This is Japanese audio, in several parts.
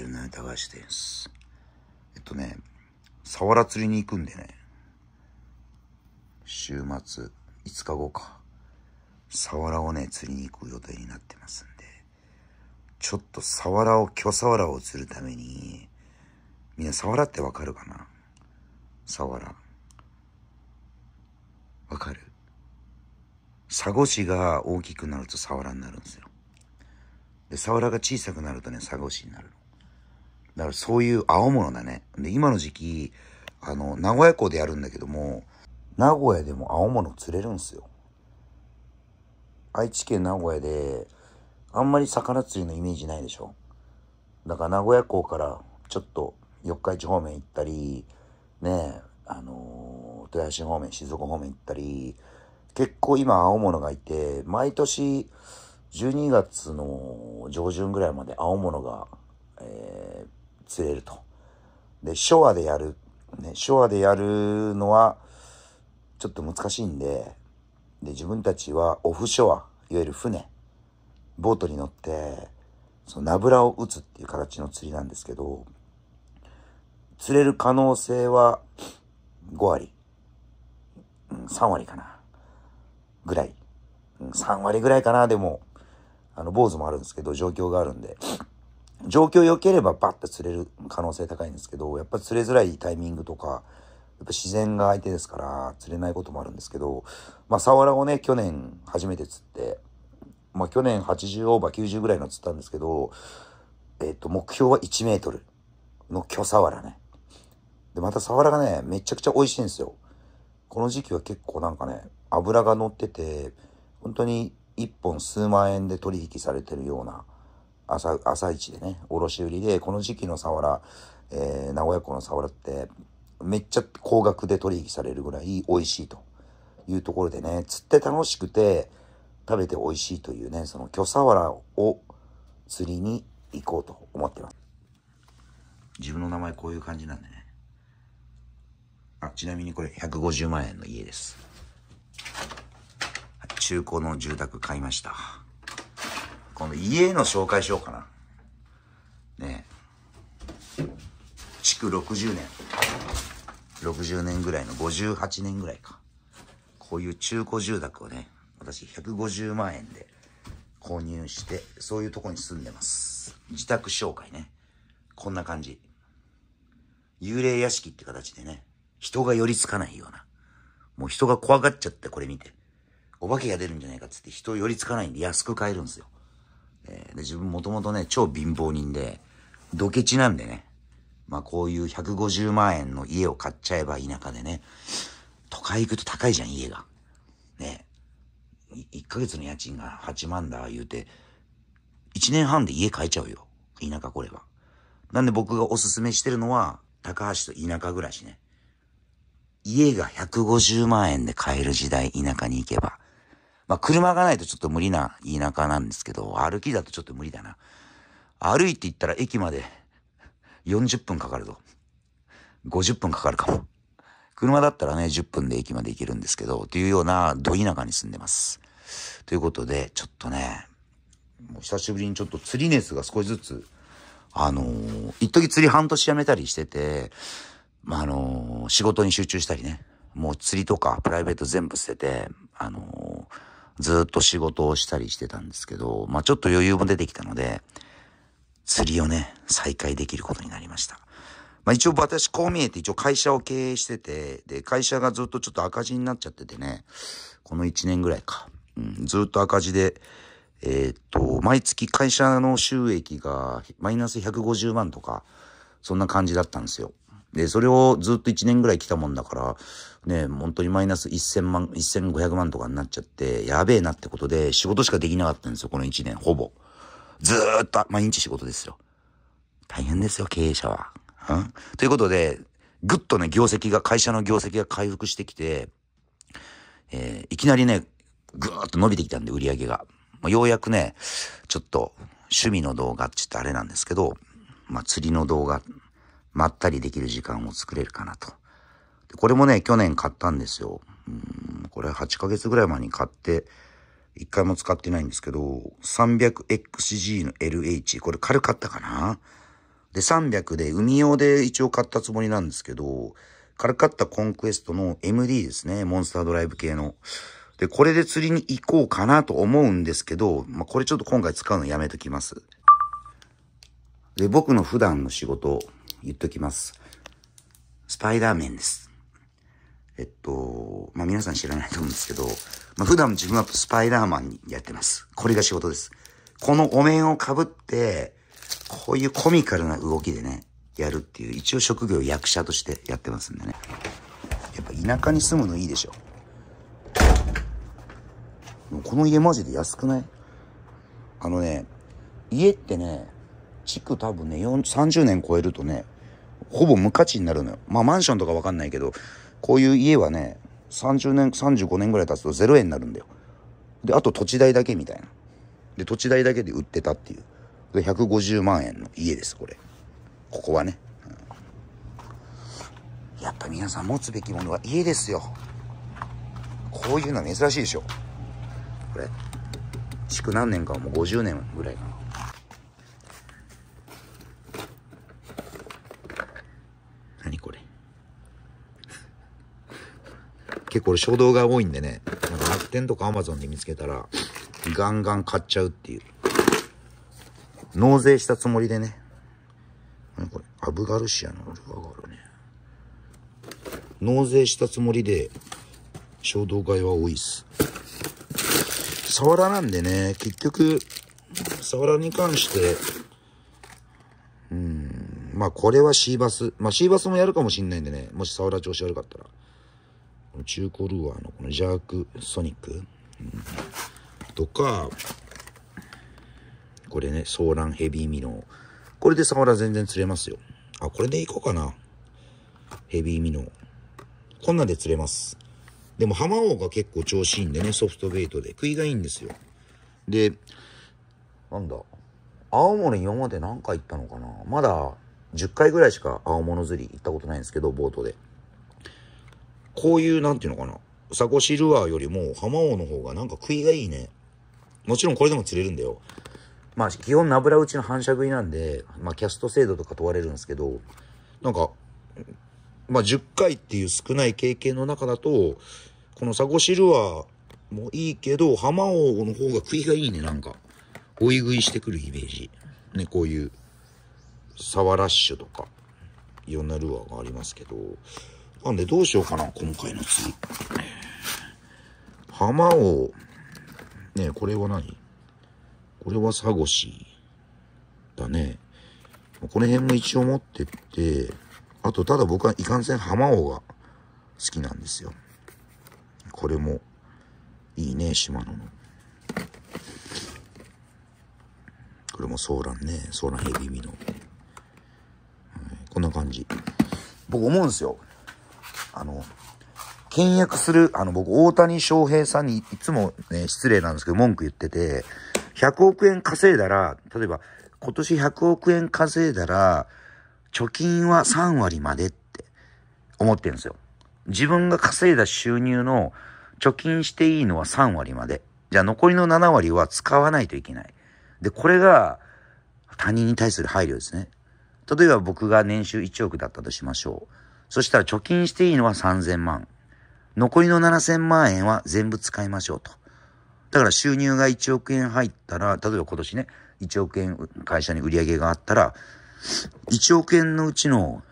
です。えっとね、サワラ釣りに行くんでね、週末5日後か、サワラをね、釣りに行く予定になってますんで、ちょっとサワラを、巨サワラを釣るために、みんなサワラってわかるかなサワラ。わかるサゴシが大きくなるとサワラになるんですよ。で、サワラが小さくなるとね、サゴシになるの。だからそういう青物だね。で、今の時期、あの、名古屋港でやるんだけども、名古屋でも青物釣れるんすよ。愛知県名古屋で、あんまり魚釣りのイメージないでしょ。だから名古屋港からちょっと四日市方面行ったり、ねあのー、豊橋方面、静岡方面行ったり、結構今青物がいて、毎年12月の上旬ぐらいまで青物が、えー釣れると。で、ショアでやる。ね、ショアでやるのは、ちょっと難しいんで、で、自分たちはオフショア、いわゆる船、ボートに乗って、そのナブラを打つっていう形の釣りなんですけど、釣れる可能性は5割、うん、3割かな、ぐらい。うん、3割ぐらいかな、でも、あの、坊主もあるんですけど、状況があるんで、状況良ければバッと釣れる可能性高いんですけど、やっぱり釣れづらいタイミングとか、やっぱ自然が相手ですから釣れないこともあるんですけど、まあ、サワラをね、去年初めて釣って、まあ、去年80オーバー90ぐらいの釣ったんですけど、えっ、と、目標は1メートルの巨サワラね。で、またサワラがね、めちゃくちゃ美味しいんですよ。この時期は結構なんかね、脂が乗ってて、本当に1本数万円で取引されてるような、朝、朝市でね、卸売りで、この時期のサワラ、えー、名古屋港のサワラって、めっちゃ高額で取引されるぐらい美味しいというところでね、釣って楽しくて、食べて美味しいというね、その巨サワラを釣りに行こうと思ってます。自分の名前こういう感じなんでね。あ、ちなみにこれ150万円の家です。中古の住宅買いました。この家の紹介しようかな。ね築60年。60年ぐらいの58年ぐらいか。こういう中古住宅をね、私150万円で購入して、そういうとこに住んでます。自宅紹介ね。こんな感じ。幽霊屋敷って形でね、人が寄りつかないような。もう人が怖がっちゃってこれ見て。お化けが出るんじゃないかっつって人寄りつかないんで安く買えるんですよ。えー、で自分もともとね、超貧乏人で、ドケチなんでね。まあこういう150万円の家を買っちゃえば田舎でね。都会行くと高いじゃん、家が。ね。1ヶ月の家賃が8万だ言うて、1年半で家買えちゃうよ。田舎これは。なんで僕がおすすめしてるのは、高橋と田舎暮らしね。家が150万円で買える時代、田舎に行けば。まあ、車がないとちょっと無理な田舎なんですけど、歩きだとちょっと無理だな。歩いて行ったら駅まで40分かかるぞ。50分かかるかも。車だったらね、10分で駅まで行けるんですけど、というような土田舎に住んでます。ということで、ちょっとね、もう久しぶりにちょっと釣り熱が少しずつ、あのー、一時釣り半年やめたりしてて、まあ、あのー、仕事に集中したりね、もう釣りとかプライベート全部捨てて、あのーずっと仕事をしたりしてたんですけど、まあちょっと余裕も出てきたので、釣りをね、再開できることになりました。まあ一応私こう見えて一応会社を経営してて、で、会社がずっとちょっと赤字になっちゃっててね、この1年ぐらいか。うん、ずっと赤字で、えー、っと、毎月会社の収益がマイナス150万とか、そんな感じだったんですよ。で、それをずっと1年ぐらい来たもんだから、ね、本当にマイナス1000万、1500万とかになっちゃって、やべえなってことで、仕事しかできなかったんですよ、この1年、ほぼ。ずーっと、毎日仕事ですよ。大変ですよ、経営者は。うん、ということで、ぐっとね、業績が、会社の業績が回復してきて、えー、いきなりね、ぐーっと伸びてきたんで、売り上げが。まあ、ようやくね、ちょっと、趣味の動画って言ったあれなんですけど、まあ、釣りの動画まったりできる時間を作れるかなと。これもね、去年買ったんですよ。うんこれ8ヶ月ぐらい前に買って、一回も使ってないんですけど、300XG の LH、これ軽かったかなで、300で、海用で一応買ったつもりなんですけど、軽かったコンクエストの MD ですね、モンスタードライブ系の。で、これで釣りに行こうかなと思うんですけど、まあ、これちょっと今回使うのやめときます。で、僕の普段の仕事、言っときます。スパイダーメンです。えっと、まあ、皆さん知らないと思うんですけど、まあ、普段自分はスパイダーマンにやってます。これが仕事です。このお面をかぶって、こういうコミカルな動きでね、やるっていう、一応職業役者としてやってますんでね。やっぱ田舎に住むのいいでしょ。この家マジで安くないあのね、家ってね、築多分ね30年超えるとねほぼ無価値になるのよまあマンションとか分かんないけどこういう家はね30年35年ぐらい経つと0円になるんだよであと土地代だけみたいなで土地代だけで売ってたっていうで150万円の家ですこれここはね、うん、やっぱ皆さん持つべきものは家ですよこういうのは珍しいでしょこれ築何年かはもう50年ぐらいかな結構俺衝動が多いんでね、なんか楽天とかアマゾンで見つけたら、ガンガン買っちゃうっていう。納税したつもりでね。何これアブガルシアのルアがあるね。納税したつもりで、衝動買いは多いっす。サワラなんでね、結局、サワラに関して、うん、まあこれはシーバス。まあシーバスもやるかもしんないんでね、もしサワラ調子悪かったら。の中古ルアーのこのジャークソニック、うん、とか、これね、ソーランヘビーミノー。これでサワラ全然釣れますよ。あ、これでいこうかな。ヘビーミノー。こんなんで釣れます。でも浜王が結構調子いいんでね、ソフトベイトで。食いがいいんですよ。で、なんだ。青森今まで何回行ったのかなまだ10回ぐらいしか青物釣り行ったことないんですけど、ボートで。こういう、なんていうのかな。サコシルアーよりも、浜王の方がなんか食いがいいね。もちろんこれでも釣れるんだよ。まあ、基本、ナブラ打ちの反射食いなんで、まあ、キャスト制度とか問われるんですけど、なんか、まあ、10回っていう少ない経験の中だと、このサゴシルアーもいいけど、浜王の方が食いがいいね、なんか。追い食いしてくるイメージ。ね、こういう、サワラッシュとか、いろんなルアーがありますけど、なんでどうしようかな、今回の次。浜を、ねえ、これは何これはサゴシだね。この辺も一応持ってって、あとただ僕はいかんせん浜王が好きなんですよ。これもいいね、島野の。これもソーランね、ソーランヘビミの。こんな感じ。僕思うんですよ。あの、倹約する、あの、僕、大谷翔平さんにいつもね、失礼なんですけど、文句言ってて、100億円稼いだら、例えば、今年100億円稼いだら、貯金は3割までって思ってるんですよ。自分が稼いだ収入の貯金していいのは3割まで。じゃあ残りの7割は使わないといけない。で、これが他人に対する配慮ですね。例えば僕が年収1億だったとしましょう。そしたら貯金していいのは3000万。残りの7000万円は全部使いましょうと。だから収入が1億円入ったら、例えば今年ね、1億円会社に売り上げがあったら、1億円のうちの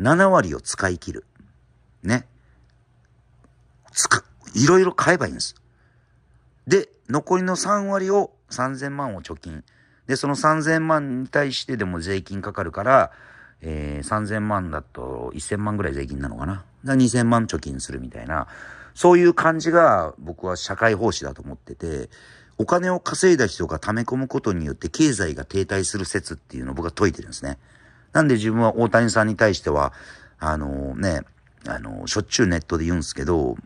7割を使い切る。ね。つく、いろいろ買えばいいんです。で、残りの3割を3000万を貯金。で、その3000万に対してでも税金かかるから、えー、3000万だと1000万ぐらい税金なのかな。が2000万貯金するみたいな、そういう感じが僕は社会奉仕だと思ってて、お金を稼いだ人が溜め込むことによって経済が停滞する説っていうのを僕は解いてるんですね。なんで自分は大谷さんに対しては、あのー、ね、あのー、しょっちゅうネットで言うんですけど、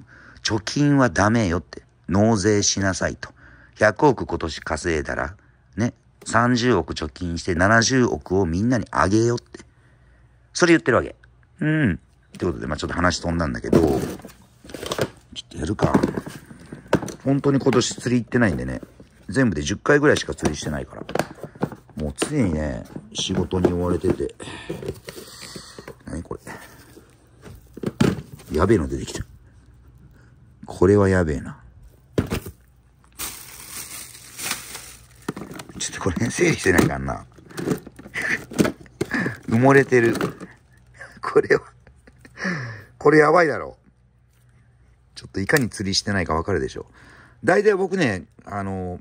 貯金はダメよって、納税しなさいと。100億今年稼いだら、ね、30億貯金して70億をみんなにあげよって。それ言ってるわけ。うん。ってことで、まあちょっと話飛んだんだけど、ちょっとやるか。本当に今年釣り行ってないんでね、全部で10回ぐらいしか釣りしてないから。もう常にね、仕事に追われてて。何これ。やべえの出てきた。これはやべえな。ちょっとこれ整理してないからな。埋もれてる。これはこれやばいだろ。ちょっといかに釣りしてないかわかるでしょ。大体僕ね、あの、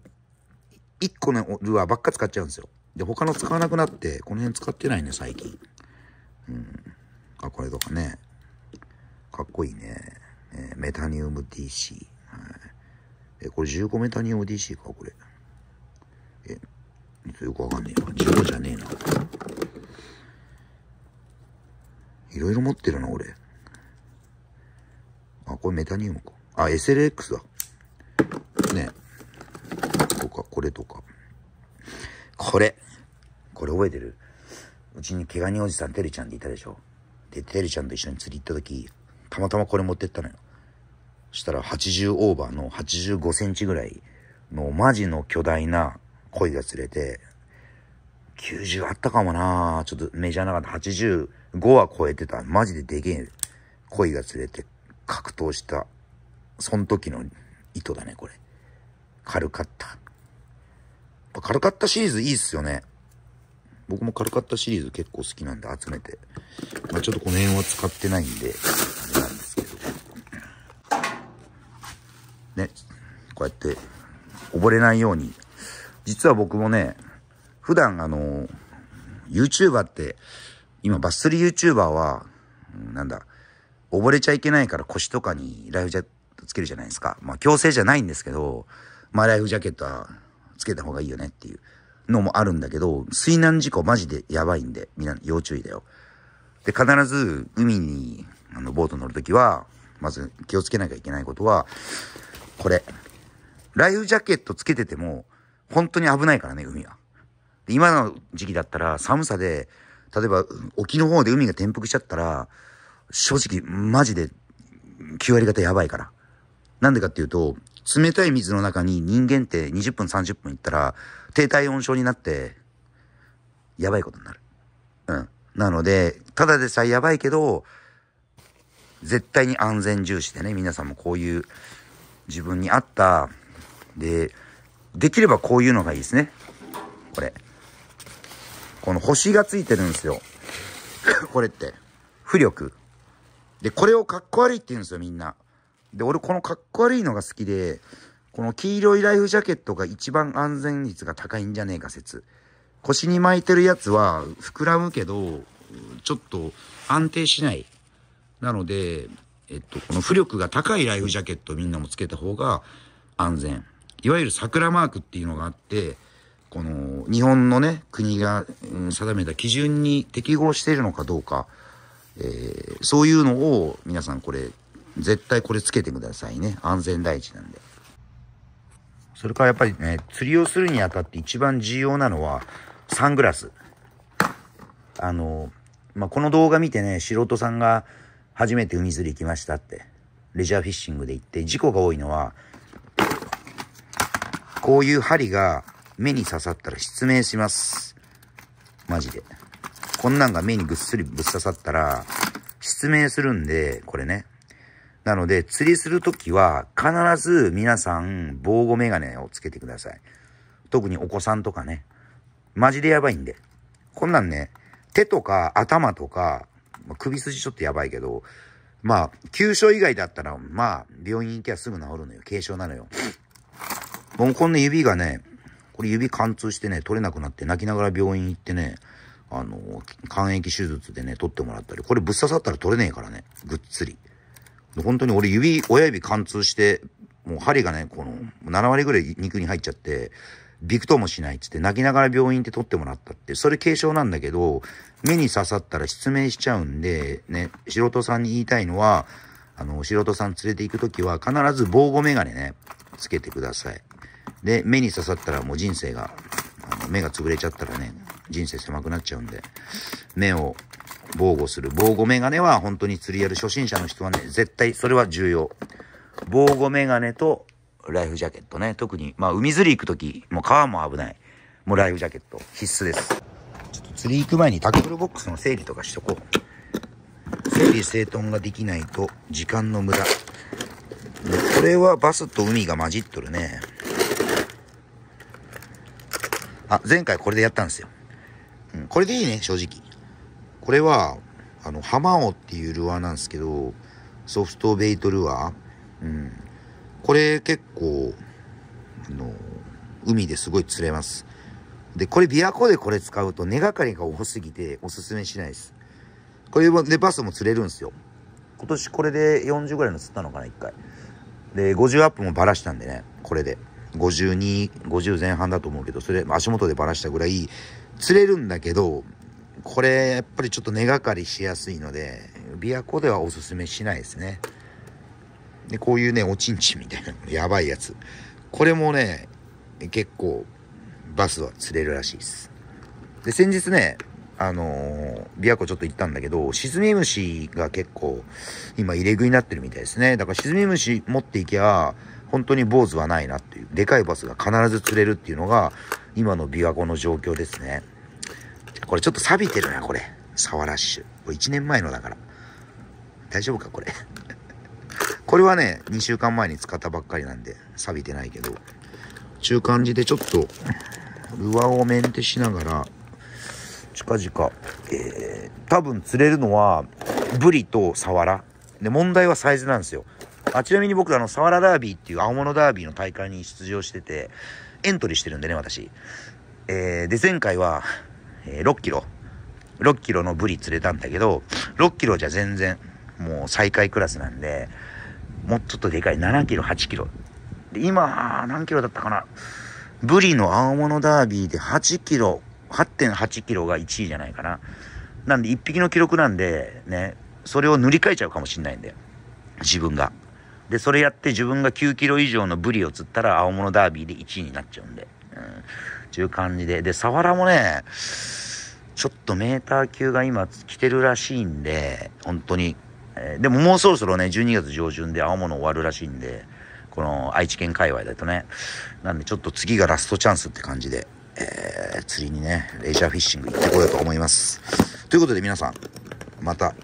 1個のルアーばっか使っちゃうんですよ。で、他の使わなくなって、この辺使ってないね、最近。うん。あ、これとかね。かっこいいね。ねメタニウム DC。はい。え、これ15メタニウム DC か、これ。え、よくわかんねえわ。15じゃねえな。いろいろ持ってるな、俺。あ、これメタニウムか。あ、SLX だ。ね。とか、これとか。これ。これ覚えてるうちに毛ガニおじさん、てるちゃんでいたでしょ。で、てるちゃんと一緒に釣り行った時、たまたまこれ持ってったのよ。したら80オーバーの85センチぐらいのマジの巨大な鯉が釣れて、90あったかもなちょっとメジャーなかった。85は超えてた。マジででけえ。恋が連れて格闘した。その時の糸だね、これ。軽かった。軽かったシリーズいいっすよね。僕も軽かったシリーズ結構好きなんで集めて。まあ、ちょっとこの辺は使ってないんで、あれなんですけど。ね、こうやって溺れないように。実は僕もね、普段あの、YouTuber って、今バッスリ YouTuber は、なんだ、溺れちゃいけないから腰とかにライフジャケットつけるじゃないですか。まあ強制じゃないんですけど、まあライフジャケットはつけた方がいいよねっていうのもあるんだけど、水難事故マジでやばいんで、みんな要注意だよ。で、必ず海に、あの、ボート乗るときは、まず気をつけなきゃいけないことは、これ。ライフジャケットつけてても、本当に危ないからね、海は。で今の時期だったら寒さで、例えば沖の方で海が転覆しちゃったら、正直マジで9割方やばいから。なんでかっていうと、冷たい水の中に人間って20分30分行ったら、低体温症になって、やばいことになる。うん。なので、ただでさえやばいけど、絶対に安全重視でね、皆さんもこういう自分に合った、で、できればこういうのがいいですね。これ。この星がついてるんですよ。これって。浮力。で、これをかっこ悪いって言うんですよ、みんな。で、俺このかっこ悪いのが好きで、この黄色いライフジャケットが一番安全率が高いんじゃねえか説。腰に巻いてるやつは膨らむけど、ちょっと安定しない。なので、えっと、この浮力が高いライフジャケットみんなもつけた方が安全。いわゆる桜マークっていうのがあって、この日本のね、国が、定めた基準に適合しているのかどうか、えー、そういうのを皆さんこれ、絶対これつけてくださいね。安全第一なんで。それからやっぱりね、釣りをするにあたって一番重要なのは、サングラス。あの、まあ、この動画見てね、素人さんが初めて海釣り行きましたって、レジャーフィッシングで行って、事故が多いのは、こういう針が目に刺さったら失明します。マジで。こんなんが目にぐっすりぶっ刺さったら、失明するんで、これね。なので、釣りするときは、必ず皆さん、防護メガネをつけてください。特にお子さんとかね。マジでやばいんで。こんなんね、手とか頭とか、まあ、首筋ちょっとやばいけど、まあ、急所以外だったら、まあ、病院行けばすぐ治るのよ。軽症なのよ。もうこんな指がね、これ指貫通してね、取れなくなって泣きながら病院行ってね、あの、肝液手術でね、取ってもらったり、これぶっ刺さったら取れねえからね、ぐっつり。本当に俺指、親指貫通して、もう針がね、この、7割ぐらい肉に入っちゃって、びくともしないっつって、泣きながら病院って取ってもらったって、それ軽症なんだけど、目に刺さったら失明しちゃうんで、ね、素人さんに言いたいのは、あの、素人さん連れて行くときは、必ず防護メガネね、つけてください。で、目に刺さったらもう人生が、あの目が潰れちゃったらね、人生狭くなっちゃうんで、目を防護する。防護メガネは本当に釣りやる初心者の人はね、絶対それは重要。防護メガネとライフジャケットね。特に、まあ海釣り行く時、もう川も危ない。もうライフジャケット必須です。ちょっと釣り行く前にタックルボックスの整理とかしとこう。整理整頓ができないと時間の無駄。これはバスと海が混じっとるね。あ、前回これでやったんですよ。うん、これでいいね、正直。これは、あの、ハマオっていうルアーなんですけど、ソフトベイトルアー。うん。これ結構、あの、海ですごい釣れます。で、これ、琵琶湖でこれ使うと根がかりが多すぎておすすめしないです。これでバスも釣れるんですよ。今年これで40ぐらいの釣ったのかな、1回。で、50アップもばらしたんでね、これで。52、50前半だと思うけど、それ足元でばらしたぐらい釣れるんだけど、これやっぱりちょっと根がかりしやすいので、琵琶湖ではおすすめしないですね。で、こういうね、おちんちみたいな、やばいやつ。これもね、結構、バスは釣れるらしいです。で、先日ね、あの琵琶湖ちょっと行ったんだけど、シズミムシが結構、今入れ食いになってるみたいですね。だからシズミムシ持っていけば、本当に坊主はないなっていう、でかいバスが必ず釣れるっていうのが、今の琵琶湖の状況ですね。これちょっと錆びてるな、これ。サワラッシュ。これ1年前のだから。大丈夫か、これ。これはね、2週間前に使ったばっかりなんで、錆びてないけど。ちゅう感じでちょっと、ルアーをメンテしながら、近々、えー、多分釣れるのは、ブリとサワラ。で、問題はサイズなんですよ。あ、ちなみに僕、あの、サワラダービーっていう青物ダービーの大会に出場してて、エントリーしてるんでね、私。えー、で、前回は、えー、6キロ、6キロのブリ釣れたんだけど、6キロじゃ全然、もう最下位クラスなんで、もうちょっとでかい、7キロ、8キロ。で、今、何キロだったかな。ブリの青物ダービーで8キロ、8.8キロが1位じゃないかな。なんで、1匹の記録なんで、ね、それを塗り替えちゃうかもしんないんだよ。自分が。でそれやって自分が9キロ以上のブリを釣ったら青物ダービーで1位になっちゃうんで、うん、ちゅう感じででサワラもねちょっとメーター級が今来てるらしいんで本当に、えー、でももうそろそろね12月上旬で青物終わるらしいんでこの愛知県界隈だとねなんでちょっと次がラストチャンスって感じで、えー、釣りにねレジャーフィッシング行ってこようと思いますということで皆さんまた